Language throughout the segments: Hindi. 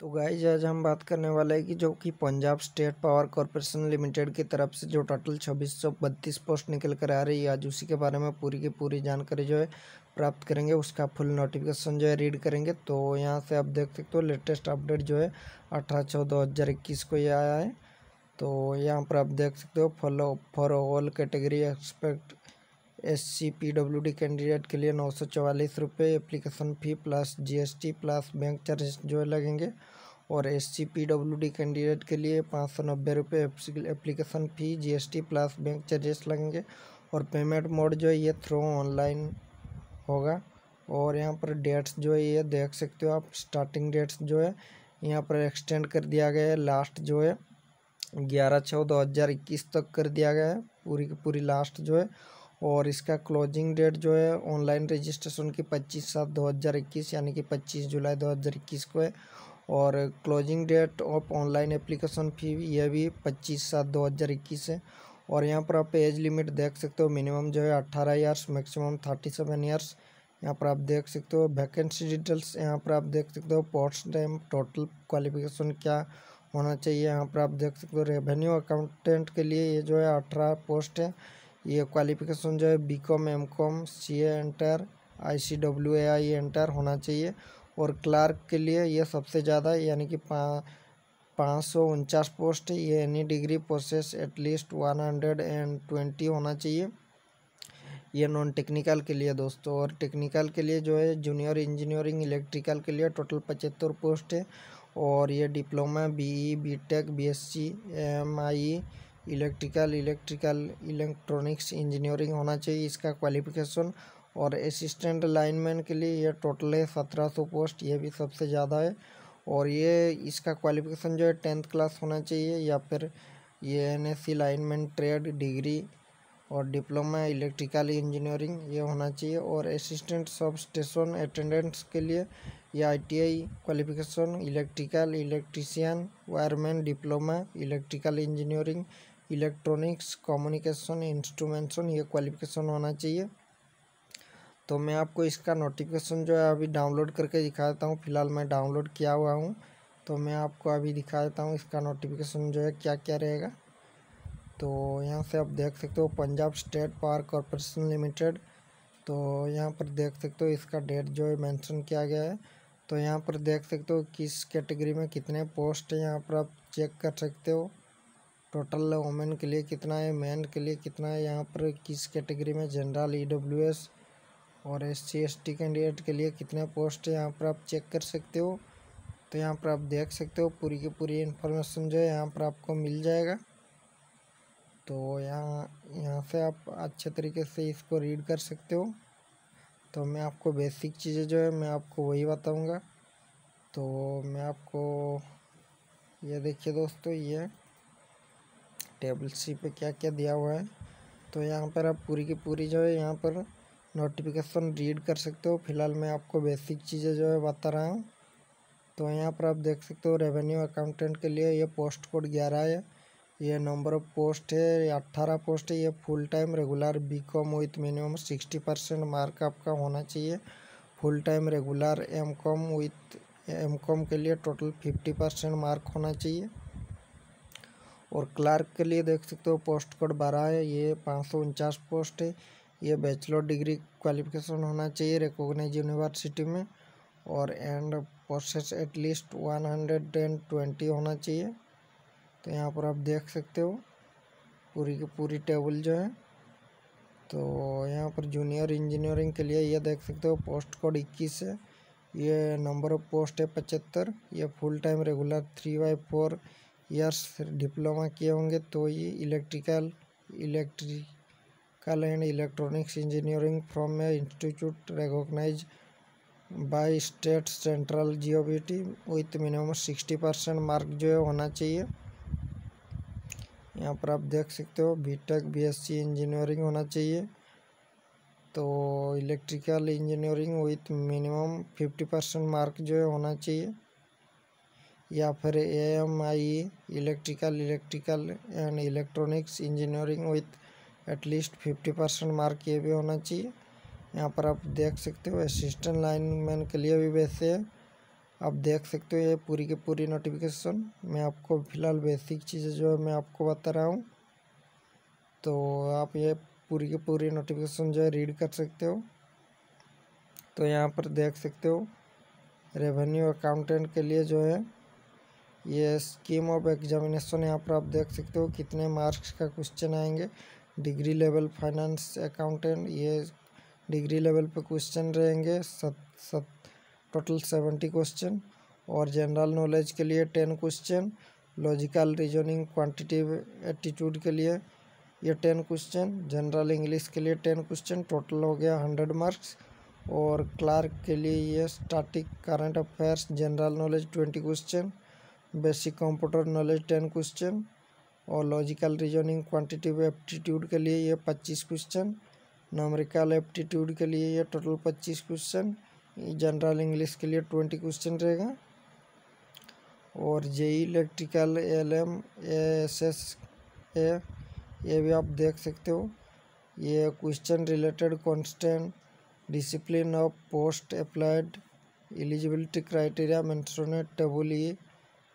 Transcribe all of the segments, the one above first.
तो गाइज आज हम बात करने वाले हैं कि जो कि Punjab state power corporation limited की तरफ से जो टोटल छब्बीस सौ बत्तीस पोस्ट निकल कर आ रही है आज उसी के बारे में पूरी की पूरी जानकारी जो है प्राप्त करेंगे उसका फुल नोटिफिकेशन जो है रीड करेंगे तो यहाँ से आप देख सकते हो लेटेस्ट अपडेट जो है अठारह छः दो हज़ार इक्कीस को ये आया है तो यहाँ पर आप देख सकते हो follow for all category except S C P W D candidate के लिए नौ सौ चवालीस रुपये application fee plus G S T plus bank charge जो है लगेंगे और S C P W D candidate के लिए पाँच सौ नब्बे रुपये application fee G S T plus bank charges लगेंगे और पेमेंट मोड जो है ये थ्रू ऑनलाइन होगा और यहाँ पर डेट्स जो है ये देख सकते हो आप स्टार्टिंग डेट्स जो है यहाँ पर एक्सटेंड कर दिया गया है लास्ट जो है ग्यारह छः दो हज़ार इक्कीस तक कर दिया गया है पूरी की पूरी लास्ट जो है और इसका क्लोजिंग डेट जो है ऑनलाइन रजिस्ट्रेशन की पच्चीस सात दो हज़ार इक्कीस यानी कि पच्चीस जुलाई दो हज़ार इक्कीस को है और closing date of online application fee यह भी पच्चीस सात दो हज़ार इक्कीस है और यहाँ पर आप एज लिमिट देख सकते हो मिनिमम जो है अट्ठारह years maximum thirty seven years यहाँ पर आप देख सकते हो वैकेंसी डिटेल्स यहाँ पर आप देख सकते हो पोस्ट टाइम टोटल क्वालिफिकेशन क्या होना चाहिए यहाँ पर आप देख सकते हो रेवेन्यू अकाउंटेंट के लिए ये जो है अठारह पोस्ट है ये क्वालिफिकेशन जो है B com M com C A inter I C W A I inter होना चाहिए और क्लार्क के लिए ये सबसे ज़्यादा यानी कि पाँच सौ उनचास पोस्ट ये any degree process at least one hundred and twenty होना चाहिए ये नॉन टेक्निकल के लिए दोस्तों और टेक्निकल के लिए जो है जूनियर इंजीनियरिंग इलेक्ट्रिकल के लिए टोटल पचहत्तर पोस्ट है और ये diploma B B B E tech S C M I electrical electrical electronics engineering होना चाहिए इसका क्वालिफिकेशन और असिस्टेंट लाइनमैन के लिए ये टोटल है सत्रह सौ पोस्ट ये भी सबसे ज़्यादा है और ये इसका क्वालिफिकेशन जो है टेंथ क्लास होना चाहिए या फिर ये N S C lineman trade degree और डिप्लोमा इलेक्ट्रिकल इंजीनियरिंग ये होना चाहिए और असिस्टेंट सब स्टेशन अटेंडेंट्स के लिए ये ITI qualification electrical electrician wireman diploma electrical engineering electronics communication instrumentation ये क्वालिफिकेशन होना चाहिए तो मैं आपको इसका नोटिफिकेशन जो है अभी डाउनलोड करके दिखा देता हूँ फिलहाल मैं डाउनलोड किया हुआ हूँ तो मैं आपको अभी दिखा देता हूँ इसका नोटिफिकेशन जो है क्या क्या रहेगा तो यहाँ से आप देख सकते हो Punjab state power corporation limited तो यहाँ पर देख सकते हो इसका डेट जो है मैंशन किया गया है तो यहाँ पर देख सकते हो किस कैटेगरी में कितने पोस्ट हैं यहाँ पर आप चेक कर सकते हो टोटल वोमेन के लिए कितना है मैन के लिए कितना है यहाँ पर किस कैटेगरी में जनरल ई e और एस सी कैंडिडेट के लिए कितने पोस्ट है यहाँ पर आप चेक कर सकते हो तो यहाँ पर आप देख सकते हो पूरी की पूरी इन्फॉर्मेशन जो है यहाँ पर आपको मिल जाएगा तो यहाँ यहाँ से आप अच्छे तरीके से इसको रीड कर सकते हो तो मैं आपको बेसिक चीज़ें जो है मैं आपको वही बताऊँगा तो मैं आपको ये देखिए दोस्तों ये टेबल सी पे क्या क्या दिया हुआ है तो यहाँ पर आप पूरी की पूरी जो है यहाँ पर नोटिफिकेशन रीड कर सकते हो फिलहाल मैं आपको बेसिक चीज़ें जो है बता रहा हूँ तो यहाँ पर आप देख सकते हो रेवेन्यू अकाउंटेंट के लिए ये पोस्ट कोड ग्यारह है ये नंबर ऑफ पोस्ट है अट्ठारह पोस्ट है ये full time regular B com with minimum sixty percent mark आपका होना चाहिए full time regular M com with M com के लिए टोटल फिफ्टी परसेंट मार्क होना चाहिए और क्लार्क के लिए देख सकते हो पोस्ट कोड बारह है ये पाँच सौ उनचास पोस्ट है ये बैचलर डिग्री क्वालिफिकेशन होना चाहिए रिकोगनाइज यूनिवर्सिटी में और and process at least one hundred and twenty होना चाहिए तो यहाँ पर आप देख सकते हो पूरी की पूरी टेबल जो है तो यहाँ पर जूनियर इंजीनियरिंग के लिए ये देख सकते हो पोस्ट कोड इक्कीस है ये नंबर ऑफ पोस्ट है पचहत्तर ये full time regular three by four years फिर डिप्लोमा किए होंगे तो ये electrical electrical and electronics engineering from a institute recognise by state central O B T with minimum sixty percent mark जो है होना चाहिए यहाँ पर आप देख सकते हो B tech B S C engineering होना चाहिए तो electrical engineering with minimum fifty percent mark जो है होना चाहिए या फिर A M I electrical electrical and electronics engineering with at least fifty percent mark ये भी होना चाहिए यहाँ पर आप देख सकते हो असिस्टेंट लाइन मैन के लिए भी वैसे है आप देख सकते हो ये पूरी की पूरी नोटिफिकेशन मैं आपको फ़िलहाल बेसिक चीज़ें जो है मैं आपको बता रहा हूँ तो आप ये पूरी की पूरी नोटिफिकेशन जो है रीड कर सकते हो तो यहाँ पर देख सकते हो रेवेन्यू अकाउंटेंट के लिए जो है ये स्कीम ऑफ एग्जामिनेशन यहाँ पर आप देख सकते हो कितने मार्क्स का क्वेश्चन आएंगे डिग्री लेवल फाइनेंस अकाउंटेंट ये डिग्री लेवल पे क्वेश्चन रहेंगे सत सत टोटल सेवेंटी क्वेश्चन और जनरल नॉलेज के लिए ten question logical reasoning quantitative attitude के लिए ये टेन क्वेश्चन जनरल इंग्लिश के लिए टेन क्वेश्चन टोटल हो गया हंड्रेड मार्क्स और क्लार्क के लिए ये static current affairs general knowledge twenty question basic computer knowledge ten question और लॉजिकल रीजनिंग क्वांटिटिव एप्टीट्यूड के लिए ये पच्चीस क्वेश्चन नमरिकल एप्टीट्यूड के लिए ये टोटल पच्चीस क्वेश्चन जनरल इंग्लिश के लिए ट्वेंटी क्वेश्चन रहेगा और JE electrical L M S S A ये भी आप देख सकते हो ये question related constant discipline of post applied eligibility criteria मैं टेबुल ई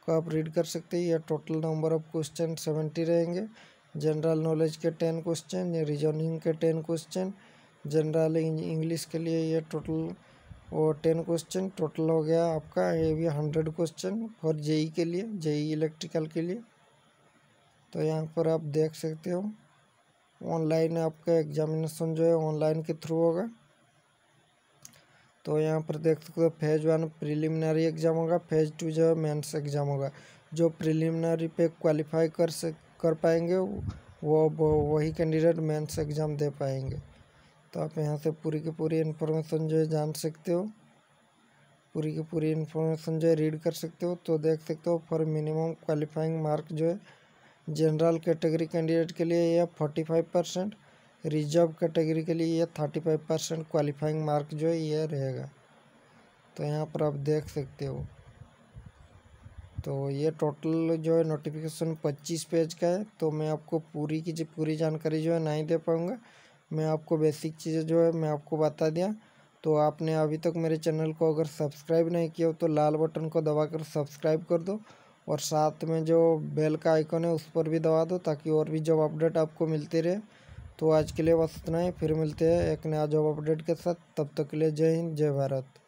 को आप रीड कर सकते हैं या total number of question seventy रहेंगे जनरल नॉलेज के टेन क्वेश्चन या रीजनिंग के टेन क्वेश्चन जनरल इंग्लिश के लिए ये टोटल वो टेन क्वेश्चन टोटल हो गया आपका ये भी हंड्रेड क्वेश्चन फॉर जेई के लिए जेई इलेक्ट्रिकल e के लिए तो यहाँ पर आप देख सकते हो ऑनलाइन आपका एग्जामिनेशन जो है ऑनलाइन के थ्रू होगा तो यहाँ पर देख सकते हो फेज़ वन प्रिलिमिनरी एग्ज़ाम होगा फेज़ टू जो है मेन्स एग्ज़ाम होगा जो प्रिलिमिनरी पे क्वालिफाई कर सक कर पाएंगे वो, वही कैंडिडेट मेन्स एग्ज़ाम दे पाएंगे तो आप यहाँ से पूरी की पूरी इन्फॉर्मेशन जो है जान सकते हो पूरी की पूरी इन्फॉर्मेशन जो है रीड कर सकते हो तो देख सकते हो फॉर मिनिमम क्वालिफाइंग मार्क जो है जनरल कैटेगरी कैंडिडेट के लिए यह forty five percent reserve category के लिए ये thirty five percent qualifying mark जो है ये रहेगा तो यहाँ पर आप देख सकते हो तो ये टोटल जो है नोटिफिकेशन पच्चीस पेज का है तो मैं आपको पूरी की पूरी जानकारी जो है नहीं दे पाऊँगा मैं आपको बेसिक चीज़ें जो है मैं आपको बता दिया तो आपने अभी तक मेरे चैनल को अगर सब्सक्राइब नहीं किया हो तो लाल बटन को दबाकर सब्सक्राइब कर दो और साथ में जो बेल का आइकन है उस पर भी दबा दो ताकि और भी जॉब अपडेट आपको मिलती रहे तो आज के लिए बस इतना ही फिर मिलते हैं एक नया जॉब अपडेट के साथ तब तक के लिए जय हिंद जय भारत